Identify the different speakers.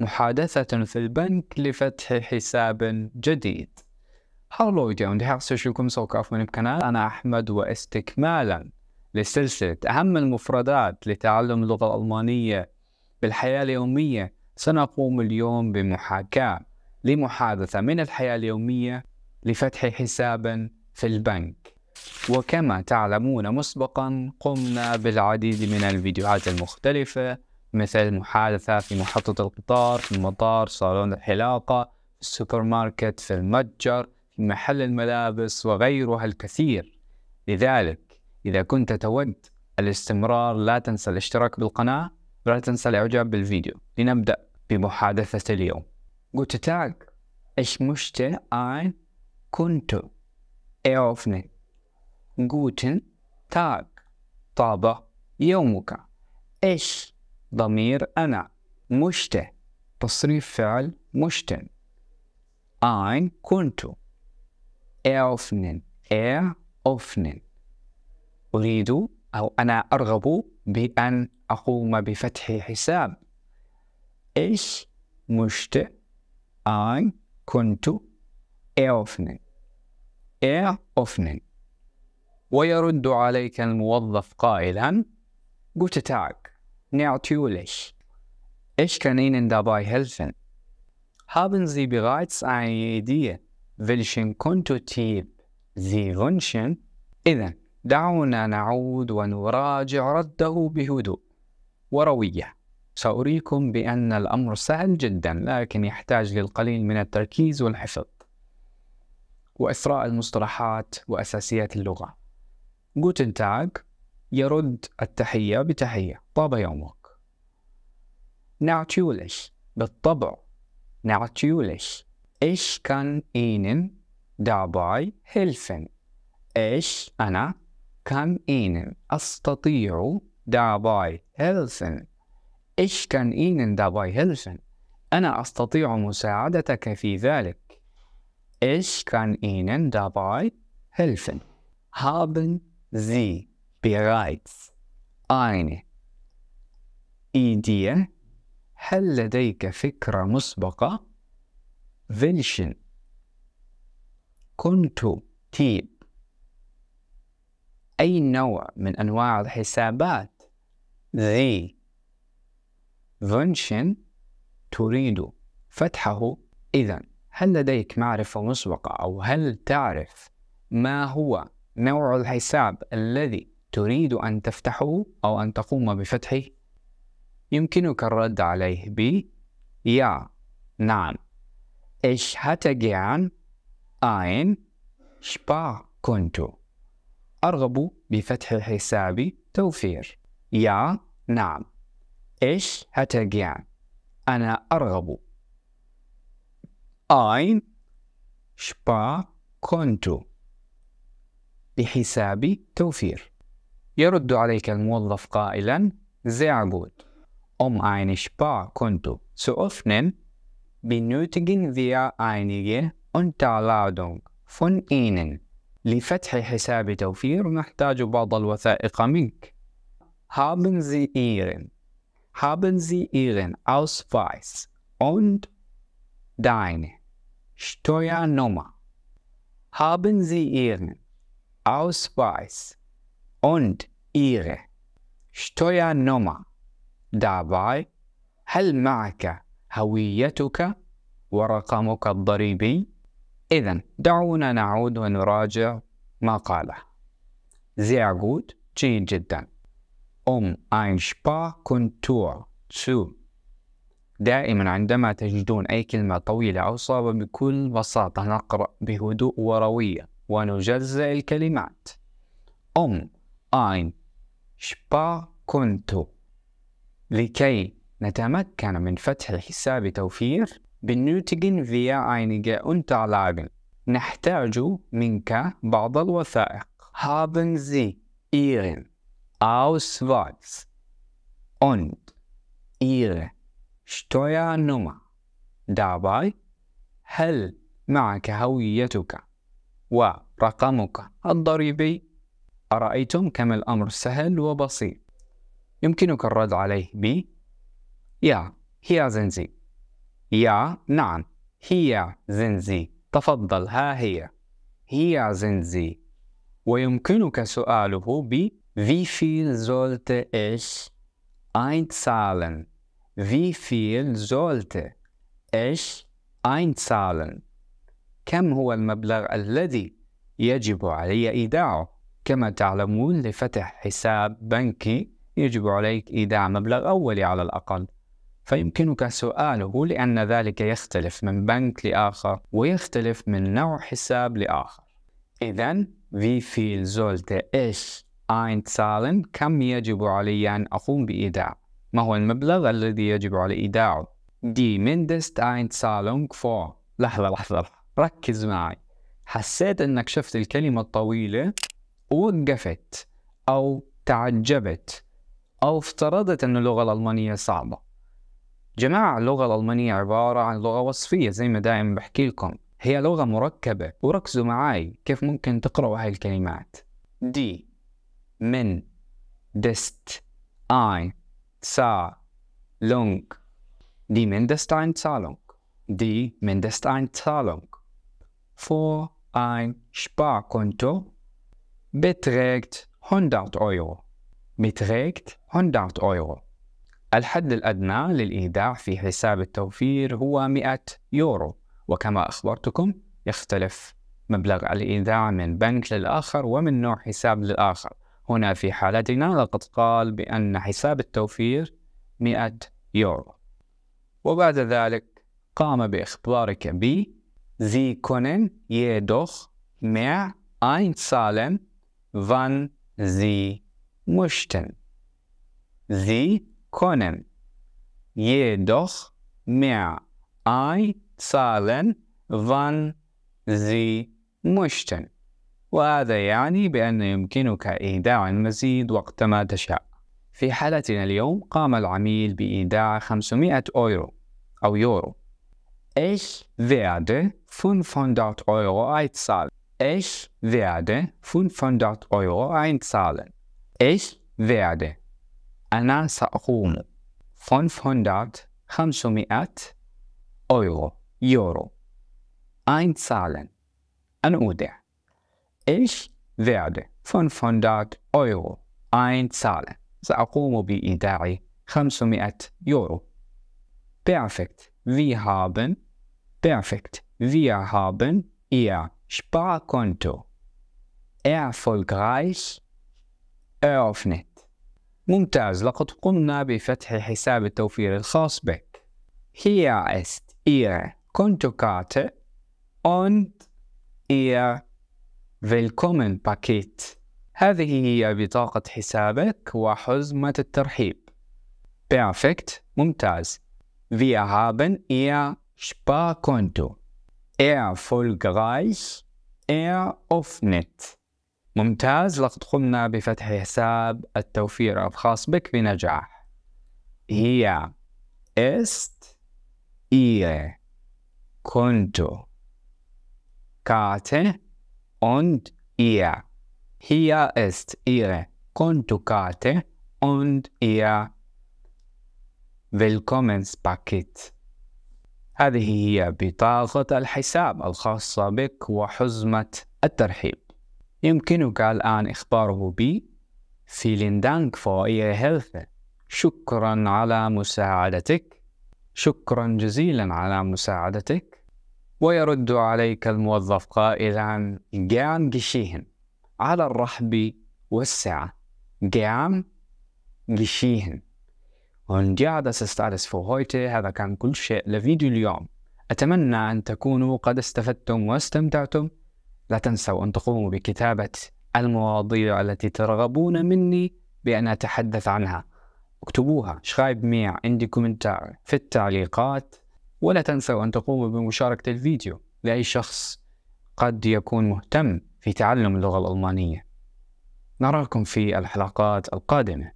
Speaker 1: محادثة في البنك لفتح حساب جديد هالو جاوند هاوس لكم سوكاف من القناة أنا أحمد واستكمالا لسلسلة أهم المفردات لتعلم اللغة الألمانية بالحياة اليومية سنقوم اليوم بمحاكاة لمحادثة من الحياة اليومية لفتح حساب في البنك وكما تعلمون مسبقا قمنا بالعديد من الفيديوهات المختلفة مثل محادثة في محطة القطار في المطار صالون الحلاقة في السوبر ماركت في المتجر في محل الملابس وغيرها الكثير لذلك إذا كنت تود الاستمرار لا تنسى الاشتراك بالقناة ولا تنسى الاعجاب بالفيديو لنبدأ بمحادثة اليوم قلت تاك إيش möchte أين Konto eröffnen. Guten تاك طابة يومك. إيش ضمير أنا مشته تصريف فعل مشتن أين كنت eröffnen eröffnen أريد أو أنا أرغب بأن أقوم بفتح حساب إيش مشت أين كنت eröffnen eröffnen ويرد عليك الموظف قائلا Guten Tag natürlich. Ich kann Ihnen dabei helfen. Haben Sie bereits eine Idee, welchen Kontotyp Sie wünschen? إذا دعونا نعود ونراجع رده بهدوء وروية. سأريكم بأن الأمر سهل جدا لكن يحتاج للقليل من التركيز والحفظ وإثراء المصطلحات وأساسيات اللغة. Guten Tag, يرد التحية بتحية طاب يومك ناتيوليش بالطبع ناتيوليش إيش كان إينن داباي هيلفن إيش أنا كان إينن أستطيع داباي هيلفن إيش كان إينن داباي هيلفن أنا أستطيع مساعدتك في ذلك إيش كان إينن داباي هيلفن هابن ذي bereits eine Idee? هل لديك فكرة مسبقة؟ welchen كنت تيب أي نوع من أنواع الحسابات ذي فنشن تريد فتحه إذا هل لديك معرفة مسبقة أو هل تعرف ما هو نوع الحساب الذي تريد أن تفتحه أو أن تقوم بفتحه يمكنك الرد عليه ب يا نعم Ich hatte أين شبا Sparkonto. أرغب بفتح حساب توفير. يا نعم. إيش hätte gern. أنا أرغب. أين شبا كنت بحسابي توفير. يرد عليك الموظف قائلا Sehr gut. Um eine Sparkonto zu öffnen, benötigen wir einige Unterladung von Ihnen. لفتح حساب توفير نحتاج بعض الوثائق منك. Haben Sie Ihren Haben Sie Ihren Ausweis und deine Steuernummer. Haben Sie Ihren Ausweis und ihre Steuernummer. Dabei هل معك هويتك ورقمك الضريبي؟ إذا دعونا نعود ونراجع ما قاله. Sehr gut, جيد جدا. Um ein Sparkontor zu. دائما عندما تجدون أي كلمة طويلة أو صعبة بكل بساطة نقرأ بهدوء وروية ونجزأ الكلمات. Um ein sparkonto لكي نتمكن من فتح حساب توفير بنوتجن via einige Unterlagen نحتاج منك بعض الوثائق haben Sie Ihren Ausweis und Ihre Steuernummer dabei هل معك هويتك ورقمك الضريبي أرأيتم كم الأمر سهل وبسيط يمكنك الرد عليه ب يا هي زنزي يا نعم هي زنزي تفضل ها هي هي زنزي ويمكنك سؤاله ب زولت إيش sollte سالن في فيل زولت إيش أين سالن كم هو المبلغ الذي يجب علي إيداعه؟ كما تعلمون لفتح حساب بنكي يجب عليك إيداع مبلغ أولي على الأقل فيمكنك سؤاله لأن ذلك يختلف من بنك لآخر ويختلف من نوع حساب لآخر إذا فيل viel sollte أين تسالن كم يجب علي أن أقوم بإيداع ما هو المبلغ الذي يجب علي إيداعه دي mindest تسالن vor لحظة لحظة ركز معي حسيت أنك شفت الكلمة الطويلة وقفت أو تعجبت أو افترضت أن اللغة الألمانية صعبة جماعة اللغة الألمانية عبارة عن لغة وصفية زي ما دائما بحكي لكم هي لغة مركبة وركزوا معاي كيف ممكن تقرأوا هاي الكلمات دي من دست ein Zahlung die سا die فور für ein كونتو beträgt 100 Euro Beträgt 100 Euro الحد الأدنى للإيداع في حساب التوفير هو 100 يورو وكما أخبرتكم يختلف مبلغ الإيداع من بنك للآخر ومن نوع حساب للآخر هنا في حالتنا لقد قال بأن حساب التوفير 100 يورو وبعد ذلك قام بإخبارك بي Sie können jedoch mehr einzahlen wann sie möchten. Sie können jedoch mehr einzahlen, wann sie möchten. وهذا يعني بأن يمكنك إيداع المزيد وقتما تشاء. في حالتنا اليوم قام العميل بإيداع 500 أورو أو يورو. Ich werde 500 Euro einzahlen. Ich werde 500 Euro einzahlen. Ich werde. Anna سأقوم 500 500 Euro Euro einzahlen An anودع Ich werde 500 Euro einzahlen سأقوم بإيداع 500 Euro Perfekt. Wir haben perfekt. Wir haben ihr Sparkonto. Erfolgreich eröffnet. ممتاز لقد قمنا بفتح حساب التوفير الخاص بك. Hier ist Ihre Kontokarte und Ihr Willkommen Paket. هذه هي بطاقة حسابك وحزمة الترحيب. Perfect. ممتاز. Wir haben Ihr Sparkonto. erfolgreich eröffnet ممتاز لقد قمنا بفتح حساب التوفير الخاص بك بنجاح هي ist ihre Konto Karte und ihr hier ist ihre Kontokarte und ihr Willkommenspaket هذه هي بطاقة الحساب الخاصة بك وحزمة الترحيب يمكنك الآن إخباره بي فيلين دانك فوائية إير هيلث شكرا على مساعدتك شكرا جزيلا على مساعدتك ويرد عليك الموظف قائلا جان جشيهن على الرحب والسعة جان جشيهن Und ja, das ist alles für heute هذا كان كل شيء لفيديو اليوم أتمنى أن تكونوا قد استفدتم واستمتعتم لا تنسوا أن تقوموا بكتابة المواضيع التي ترغبون مني بأن أتحدث عنها اكتبوها شرايب ميع عندي كومنتار في التعليقات ولا تنسوا أن تقوموا بمشاركة الفيديو لأي شخص قد يكون مهتم في تعلم اللغة الألمانية نراكم في الحلقات القادمة